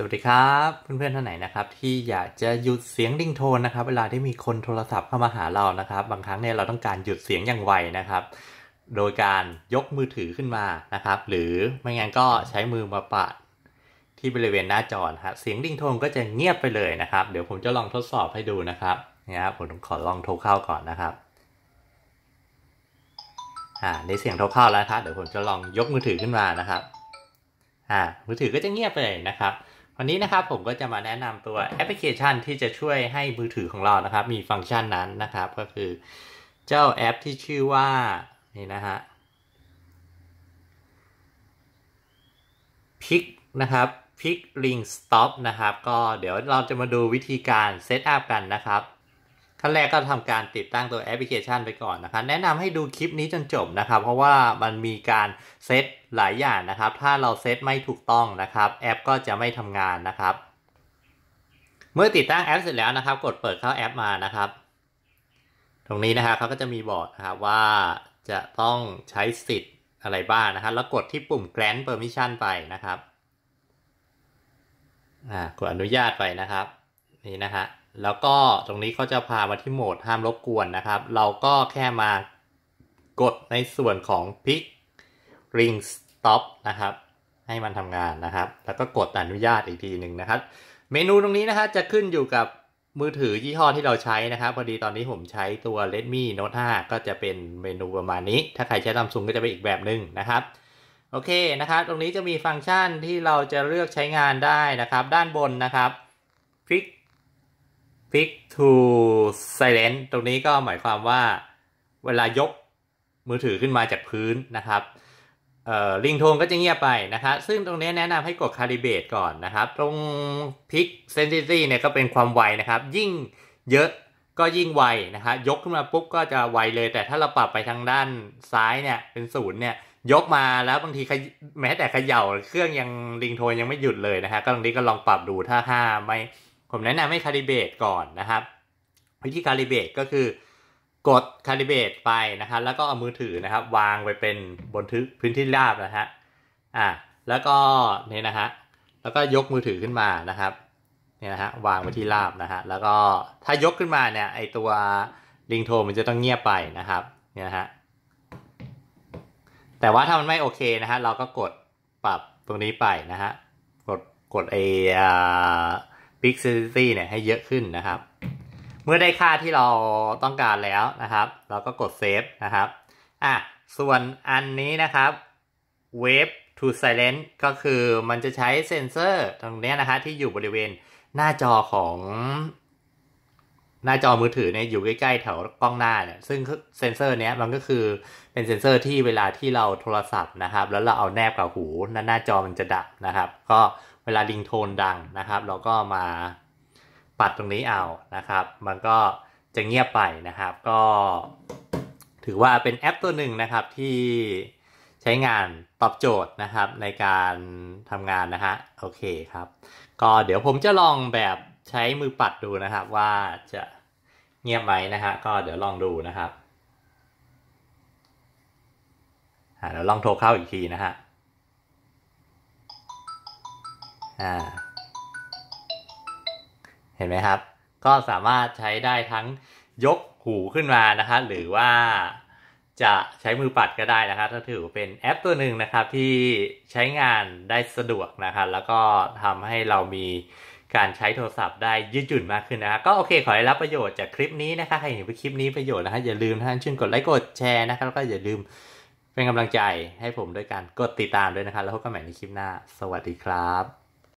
สวัสดีครับเพื่อนๆท่านไหนนะครับ ที่อยากจะหยุดเสียงดิ้งโทนนะครับ เวลาที่มีคนโทรศัพท์เข้ามาหาเรานะครับ บางครั้งเนี่ย เราต้องการหยุดเสียงอย่างไวนะครับ โดยการยกมือถือขึ้นมานะครับ หรือไม่งั้นก็ใช้มือมาปะที่บริเวณหน้าจอครับเสียงดิ้งโทนก็จะเงียบไปเลยนะครับ เดี๋ยวผมจะลองทดสอบให้ดูนะครับนะครับผมขอลองโทรเข้าก่อนนะครับอ่าได้เสียงโทรเข้าแล้วครับ เดี๋ยวผมจะลองยกมือถือขึ้นมานะครับอ่ามือถือก็จะเงียบไปเลยนะครับวันนี้นะครับผมก็จะมาแนะนำตัวแอปพลิเคชันที่จะช่วยให้มือถือของเรานะครับ มีฟังก์ชันนั้นนะครับก็คือเจ้าแอปที่ชื่อว่า นี่นะฮะพิกนะครับพิกลิงสต็อปนะครับ ก็เดี๋ยวเราจะมาดูวิธีการเซตอัพกันนะครับขั้นแรกก็ทำการติดตั้งตัวแอปพลิเคชันไปก่อนนะครับ แนะนำให้ดูคลิปนี้จนจบนะครับ เพราะว่ามันมีการเซตหลายอย่างนะครับ ถ้าเราเซตไม่ถูกต้องนะครับ แอปก็จะไม่ทำงานนะครับ เมื่อติดตั้งแอปเสร็จแล้วนะครับ กดเปิดเข้าแอป มานะครับ ตรงนี้นะครับเขาก็จะมีบอร์ดนะครับว่าจะต้องใช้สิทธิ์อะไรบ้างนะครับ แล้วกดที่ปุ่ม grant permission ไปนะครับ กดอนุญาตไปนะครับ นี่นะฮะแล้วก็ตรงนี้เขาจะพามาที่โหมดห้ามรบกวนนะครับ เราก็แค่มากดในส่วนของ pick ring stop นะครับ ให้มันทำงานนะครับ แล้วก็กดอนุญาตอีกทีหนึ่งนะครับ เมนูตรงนี้นะครับจะขึ้นอยู่กับมือถือยี่ห้อที่เราใช้นะครับ พอดีตอนนี้ผมใช้ตัว Redmi Note 5 ก็จะเป็นเมนูประมาณนี้ ถ้าใครใช้ a m s u n งก็จะเป็นอีกแบบหนึ่งนะครับ โอเคนะครับ ตรงนี้จะมีฟังก์ชันที่เราจะเลือกใช้งานได้นะครับ ด้านบนนะครับคลิก Pick to Silent ตรงนี้ก็หมายความว่าเวลายกมือถือขึ้นมาจากพื้นนะครับลิงโทนก็จะเงียบไปนะครับซึ่งตรงนี้แนะนำให้กดคาลิเบตก่อนนะครับตรงพิกเซนซิตี้เนี่ยก็เป็นความไวนะครับ ยิ่งเยอะก็ยิ่งไวนะครับยกขึ้นมาปุ๊บก็จะไวเลย แต่ถ้าเราปรับไปทางด้านซ้ายเนี่ยเป็นศูนย์เนี่ยยกมาแล้วบางทีแม้แต่เขย่า เครื่องยังลิงโทนยังไม่หยุดเลยนะครับก็ตรงนี้ก็ลองปรับดูถ้าห้าไม่ผมแนะนำให้คาลิเบตก่อนนะครับวิธีคาลิเบตก็คือกดคาลิเบตไปนะครับแล้วก็เอามือถือนะครับวางไว้เป็นบนทึกพื้นที่ราบนะฮะอ่าแล้วก็เนี่ยนะฮะแล้วก็ ยกมือถือขึ้นมานะครับเนี่ยนะฮะวางไว้ที่ราบนะฮะแล้วก็ถ้ายกขึ้นมาเนี่ยไอตัวลิงโทมันจะต้องเงียบไปนะครับเนี่ยนะฮะแต่ว่าถ้ามันไม่โอเคนะฮะเราก็กดปรับตรงนี้ไปนะฮะกดกดไอ p e a e n i t i t y เนี่ยให้เยอะขึ้นนะครับ เมื่อได้ค่าที่เราต้องการแล้วนะครับ เราก็กด Save นะครับ อ่ะ ส่วนอันนี้นะครับ Wave to s i l e n e ก็คือมันจะใช้เซนเซอร์ตรงนี้นะับที่อยู่บริเวณหน้าจอของ หน้าจอมือถือเนี่ยอยู่ใกล้ๆ แถวกล้องหน้าเนี่ยซึ่งเซนเซอร์เนี้ยมันก็คือเป็นเซนเซอร์ที่เวลาที่เราโทรศัพท์นะครับ แล้วเราเอาแนบกับหูนันหน้าจอมันจะดับนะครับ ก็เวลาดิงโทนดังนะครับ เราก็มาปัดตรงนี้เอานะครับ มันก็จะเงียบไปนะครับก็ถือว่าเป็นแอปตัวหนึ่งนะครับ ที่ใช้งานตอบโจทย์นะครับในการทำงานนะฮะโอเคครับ ก็เดี๋ยวผมจะลองแบบใช้มือปัดดูนะครับ ว่าจะเงียบไหมนะฮะก็เดี๋ยวลองดูนะครับเดี๋ยวลองโทรเข้าอีกทีนะฮะ่าเห็นไหมครับ ก็สามารถใช้ได้ทั้งยกหูขึ้นมานะครับหรือว่าจะใช้มือปัดก็ได้นะครับ ถ้าถือเป็นแอปตัวหนึ่งนะครับ ที่ใช้งานได้สะดวกนะครับแล้วก็ทำให้เรามีการใช้โทรศัพท์ได้ยืดหยุ่นมากขึ้นนะครับก็โอเค ขอให้รับประโยชน์จากคลิปนี้นะครับใครเห็นคลิปนี้ประโยชน์นะคะอย่าลืมท่านชื่นกดไลค์กดแชร์นะครับแล้วก็อย่าลืมเป็นกำลังใจให้ผมด้วยการกดติดตามด้วยนะครับแล้วพบกันใหม่ในคลิปหน้า สวัสดีครับ